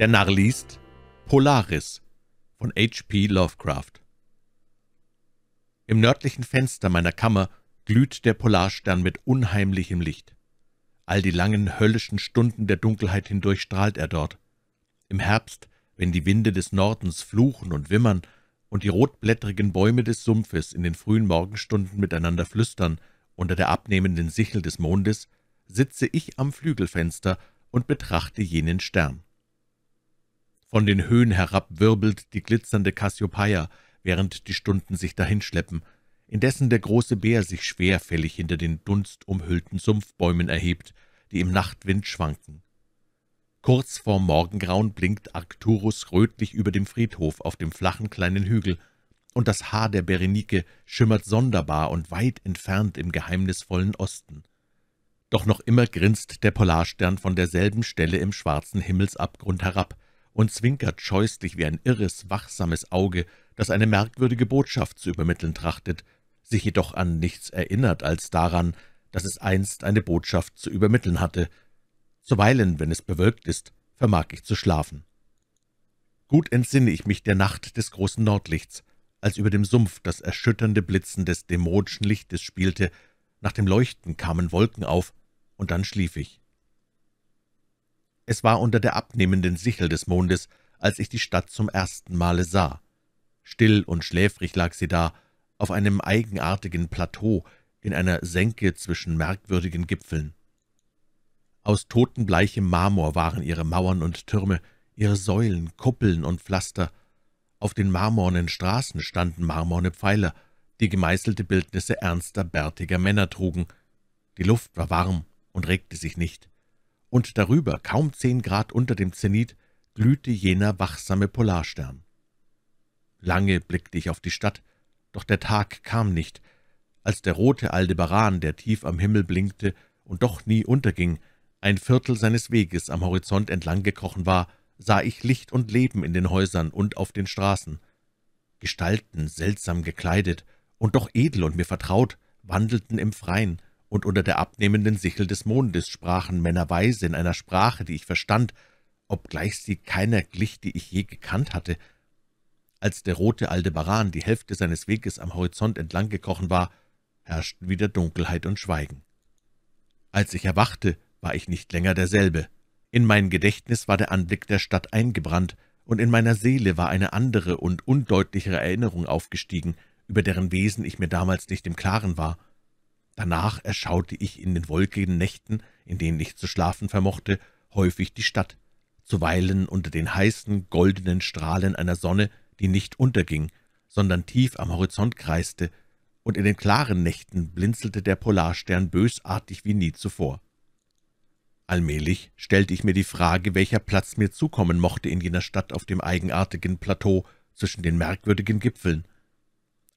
Der Narr liest Polaris von H.P. Lovecraft. Im nördlichen Fenster meiner Kammer glüht der Polarstern mit unheimlichem Licht. All die langen, höllischen Stunden der Dunkelheit hindurch strahlt er dort. Im Herbst, wenn die Winde des Nordens fluchen und wimmern und die rotblättrigen Bäume des Sumpfes in den frühen Morgenstunden miteinander flüstern, unter der abnehmenden Sichel des Mondes, sitze ich am Flügelfenster und betrachte jenen Stern. Von den Höhen herab wirbelt die glitzernde Cassiopeia, während die Stunden sich dahinschleppen, indessen der große Bär sich schwerfällig hinter den dunstumhüllten Sumpfbäumen erhebt, die im Nachtwind schwanken. Kurz vor Morgengrauen blinkt Arcturus rötlich über dem Friedhof auf dem flachen kleinen Hügel, und das Haar der Berenike schimmert sonderbar und weit entfernt im geheimnisvollen Osten. Doch noch immer grinst der Polarstern von derselben Stelle im schwarzen Himmelsabgrund herab, und zwinkert scheußlich wie ein irres, wachsames Auge, das eine merkwürdige Botschaft zu übermitteln trachtet, sich jedoch an nichts erinnert als daran, dass es einst eine Botschaft zu übermitteln hatte. Zuweilen, wenn es bewölkt ist, vermag ich zu schlafen. Gut entsinne ich mich der Nacht des großen Nordlichts, als über dem Sumpf das erschütternde Blitzen des dämonischen Lichtes spielte, nach dem Leuchten kamen Wolken auf, und dann schlief ich. Es war unter der abnehmenden Sichel des Mondes, als ich die Stadt zum ersten Male sah. Still und schläfrig lag sie da, auf einem eigenartigen Plateau, in einer Senke zwischen merkwürdigen Gipfeln. Aus totenbleichem Marmor waren ihre Mauern und Türme, ihre Säulen, Kuppeln und Pflaster. Auf den marmornen Straßen standen marmorne Pfeiler, die gemeißelte Bildnisse ernster, bärtiger Männer trugen. Die Luft war warm und regte sich nicht und darüber, kaum zehn Grad unter dem Zenit, glühte jener wachsame Polarstern. Lange blickte ich auf die Stadt, doch der Tag kam nicht. Als der rote Aldebaran, der tief am Himmel blinkte und doch nie unterging, ein Viertel seines Weges am Horizont entlang gekrochen war, sah ich Licht und Leben in den Häusern und auf den Straßen. Gestalten, seltsam gekleidet und doch edel und mir vertraut, wandelten im Freien, und unter der abnehmenden Sichel des Mondes sprachen Männer weise in einer Sprache, die ich verstand, obgleich sie keiner glich, die ich je gekannt hatte. Als der rote Aldebaran die Hälfte seines Weges am Horizont entlanggekrochen war, herrschten wieder Dunkelheit und Schweigen. Als ich erwachte, war ich nicht länger derselbe. In mein Gedächtnis war der Anblick der Stadt eingebrannt, und in meiner Seele war eine andere und undeutlichere Erinnerung aufgestiegen, über deren Wesen ich mir damals nicht im Klaren war. Danach erschaute ich in den wolkigen Nächten, in denen ich zu schlafen vermochte, häufig die Stadt, zuweilen unter den heißen, goldenen Strahlen einer Sonne, die nicht unterging, sondern tief am Horizont kreiste, und in den klaren Nächten blinzelte der Polarstern bösartig wie nie zuvor. Allmählich stellte ich mir die Frage, welcher Platz mir zukommen mochte in jener Stadt auf dem eigenartigen Plateau zwischen den merkwürdigen Gipfeln.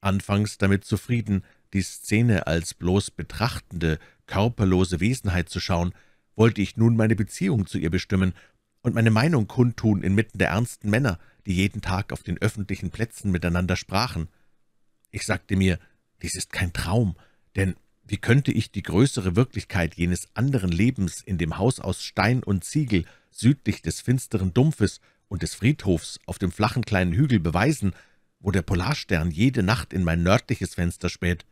Anfangs damit zufrieden, die Szene als bloß betrachtende, körperlose Wesenheit zu schauen, wollte ich nun meine Beziehung zu ihr bestimmen und meine Meinung kundtun inmitten der ernsten Männer, die jeden Tag auf den öffentlichen Plätzen miteinander sprachen. Ich sagte mir, dies ist kein Traum, denn wie könnte ich die größere Wirklichkeit jenes anderen Lebens in dem Haus aus Stein und Ziegel südlich des finsteren Dumpfes und des Friedhofs auf dem flachen kleinen Hügel beweisen, wo der Polarstern jede Nacht in mein nördliches Fenster späht?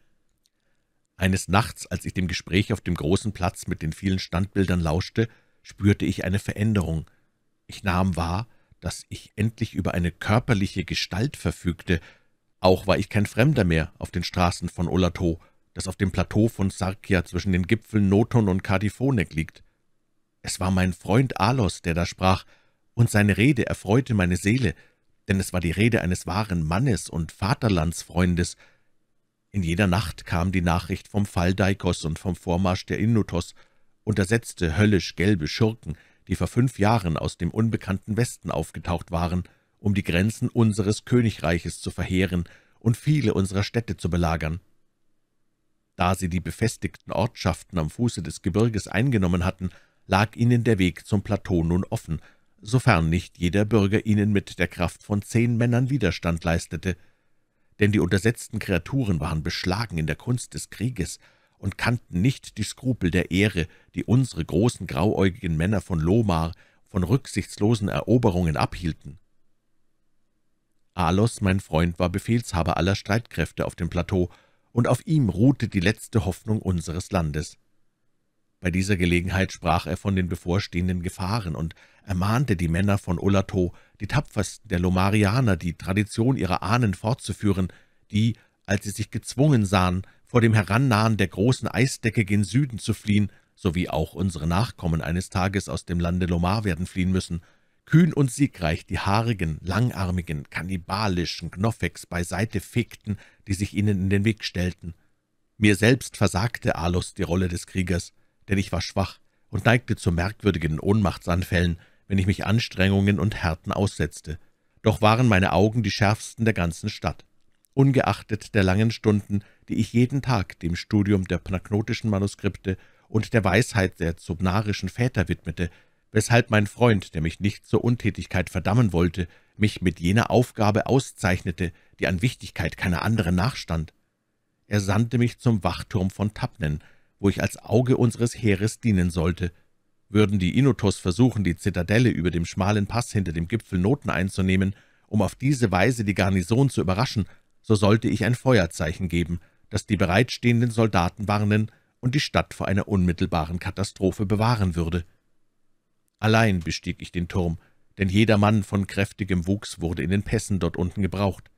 Eines Nachts, als ich dem Gespräch auf dem großen Platz mit den vielen Standbildern lauschte, spürte ich eine Veränderung. Ich nahm wahr, dass ich endlich über eine körperliche Gestalt verfügte. Auch war ich kein Fremder mehr auf den Straßen von Olato, das auf dem Plateau von Sarkia zwischen den Gipfeln Noton und Kadifonek liegt. Es war mein Freund Alos, der da sprach, und seine Rede erfreute meine Seele, denn es war die Rede eines wahren Mannes und Vaterlandsfreundes, in jener Nacht kam die Nachricht vom Fall Daikos und vom Vormarsch der Innotos, untersetzte höllisch gelbe Schurken, die vor fünf Jahren aus dem unbekannten Westen aufgetaucht waren, um die Grenzen unseres Königreiches zu verheeren und viele unserer Städte zu belagern. Da sie die befestigten Ortschaften am Fuße des Gebirges eingenommen hatten, lag ihnen der Weg zum Plateau nun offen, sofern nicht jeder Bürger ihnen mit der Kraft von zehn Männern Widerstand leistete – denn die untersetzten Kreaturen waren beschlagen in der Kunst des Krieges und kannten nicht die Skrupel der Ehre, die unsere großen grauäugigen Männer von Lomar von rücksichtslosen Eroberungen abhielten. Alos, mein Freund, war Befehlshaber aller Streitkräfte auf dem Plateau, und auf ihm ruhte die letzte Hoffnung unseres Landes. Bei dieser Gelegenheit sprach er von den bevorstehenden Gefahren und ermahnte die Männer von Olatho, die tapfersten der Lomarianer, die Tradition ihrer Ahnen fortzuführen, die, als sie sich gezwungen sahen, vor dem Herannahen der großen Eisdecke gen Süden zu fliehen, sowie auch unsere Nachkommen eines Tages aus dem Lande Lomar werden fliehen müssen, kühn und siegreich die haarigen, langarmigen, kannibalischen Gnoffeks beiseite fegten, die sich ihnen in den Weg stellten. Mir selbst versagte Alos die Rolle des Kriegers denn ich war schwach und neigte zu merkwürdigen Ohnmachtsanfällen, wenn ich mich Anstrengungen und Härten aussetzte. Doch waren meine Augen die schärfsten der ganzen Stadt. Ungeachtet der langen Stunden, die ich jeden Tag dem Studium der pnagnotischen Manuskripte und der Weisheit der zobnarischen Väter widmete, weshalb mein Freund, der mich nicht zur Untätigkeit verdammen wollte, mich mit jener Aufgabe auszeichnete, die an Wichtigkeit keiner anderen nachstand. Er sandte mich zum Wachturm von Tapnen, wo ich als Auge unseres Heeres dienen sollte. Würden die Inutos versuchen, die Zitadelle über dem schmalen Pass hinter dem Gipfel Noten einzunehmen, um auf diese Weise die Garnison zu überraschen, so sollte ich ein Feuerzeichen geben, das die bereitstehenden Soldaten warnen und die Stadt vor einer unmittelbaren Katastrophe bewahren würde. Allein bestieg ich den Turm, denn jeder Mann von kräftigem Wuchs wurde in den Pässen dort unten gebraucht.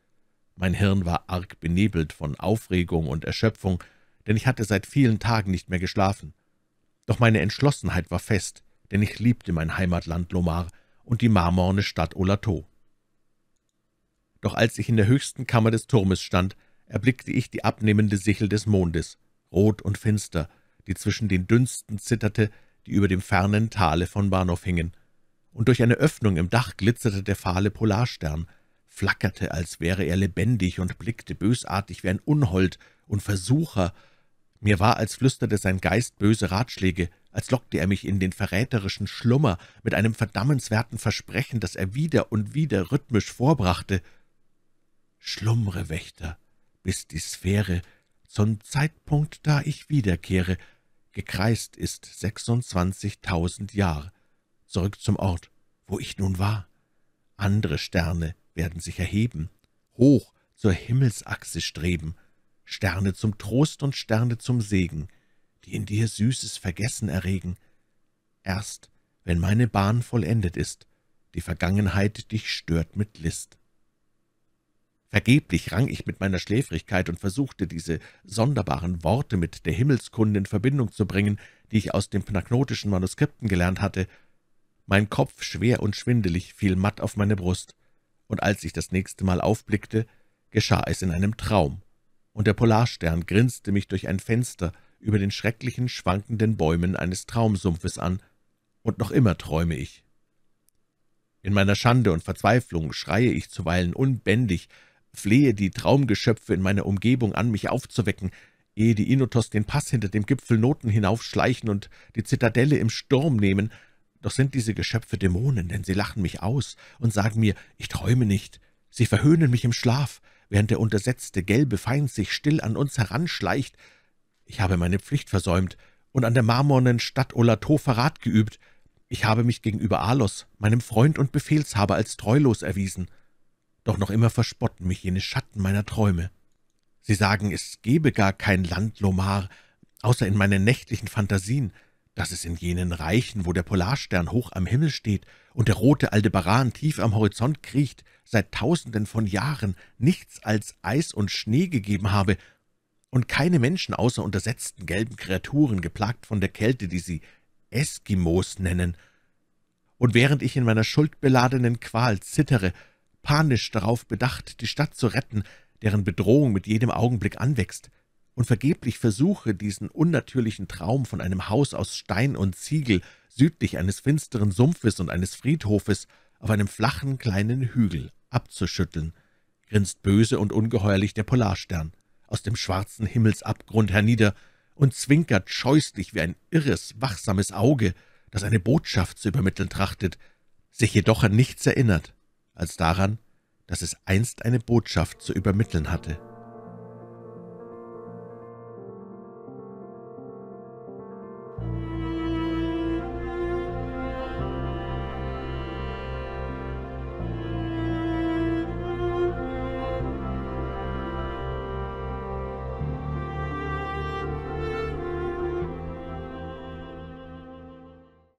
Mein Hirn war arg benebelt von Aufregung und Erschöpfung, denn ich hatte seit vielen Tagen nicht mehr geschlafen. Doch meine Entschlossenheit war fest, denn ich liebte mein Heimatland Lomar und die marmorne Stadt Olato. Doch als ich in der höchsten Kammer des Turmes stand, erblickte ich die abnehmende Sichel des Mondes, rot und finster, die zwischen den Dünsten zitterte, die über dem fernen Tale von Bahnhof hingen, und durch eine Öffnung im Dach glitzerte der fahle Polarstern, flackerte, als wäre er lebendig und blickte bösartig wie ein Unhold und Versucher mir war, als flüsterte sein Geist böse Ratschläge, als lockte er mich in den verräterischen Schlummer mit einem verdammenswerten Versprechen, das er wieder und wieder rhythmisch vorbrachte. »Schlummre, Wächter, bis die Sphäre, zum Zeitpunkt, da ich wiederkehre, gekreist ist 26.000 Jahre, zurück zum Ort, wo ich nun war. Andere Sterne werden sich erheben, hoch zur Himmelsachse streben, Sterne zum Trost und Sterne zum Segen, die in dir süßes Vergessen erregen. Erst, wenn meine Bahn vollendet ist, die Vergangenheit dich stört mit List. Vergeblich rang ich mit meiner Schläfrigkeit und versuchte, diese sonderbaren Worte mit der Himmelskunde in Verbindung zu bringen, die ich aus den pnagnotischen Manuskripten gelernt hatte. Mein Kopf, schwer und schwindelig, fiel matt auf meine Brust, und als ich das nächste Mal aufblickte, geschah es in einem Traum und der Polarstern grinste mich durch ein Fenster über den schrecklichen, schwankenden Bäumen eines Traumsumpfes an, und noch immer träume ich. In meiner Schande und Verzweiflung schreie ich zuweilen unbändig, flehe die Traumgeschöpfe in meiner Umgebung an, mich aufzuwecken, ehe die Inotos den Pass hinter dem Gipfel Noten hinaufschleichen und die Zitadelle im Sturm nehmen, doch sind diese Geschöpfe Dämonen, denn sie lachen mich aus und sagen mir, ich träume nicht, sie verhöhnen mich im Schlaf, während der untersetzte gelbe Feind sich still an uns heranschleicht. Ich habe meine Pflicht versäumt und an der marmornen Stadt Olato Verrat geübt. Ich habe mich gegenüber Alos, meinem Freund und Befehlshaber, als treulos erwiesen. Doch noch immer verspotten mich jene Schatten meiner Träume. Sie sagen, es gebe gar kein Land Lomar, außer in meinen nächtlichen Fantasien dass es in jenen Reichen, wo der Polarstern hoch am Himmel steht und der rote Aldebaran tief am Horizont kriecht, seit tausenden von Jahren nichts als Eis und Schnee gegeben habe und keine Menschen außer untersetzten gelben Kreaturen, geplagt von der Kälte, die sie Eskimos nennen. Und während ich in meiner schuldbeladenen Qual zittere, panisch darauf bedacht, die Stadt zu retten, deren Bedrohung mit jedem Augenblick anwächst, und vergeblich versuche, diesen unnatürlichen Traum von einem Haus aus Stein und Ziegel südlich eines finsteren Sumpfes und eines Friedhofes auf einem flachen kleinen Hügel abzuschütteln, grinst böse und ungeheuerlich der Polarstern aus dem schwarzen Himmelsabgrund hernieder und zwinkert scheußlich wie ein irres, wachsames Auge, das eine Botschaft zu übermitteln trachtet, sich jedoch an nichts erinnert, als daran, dass es einst eine Botschaft zu übermitteln hatte.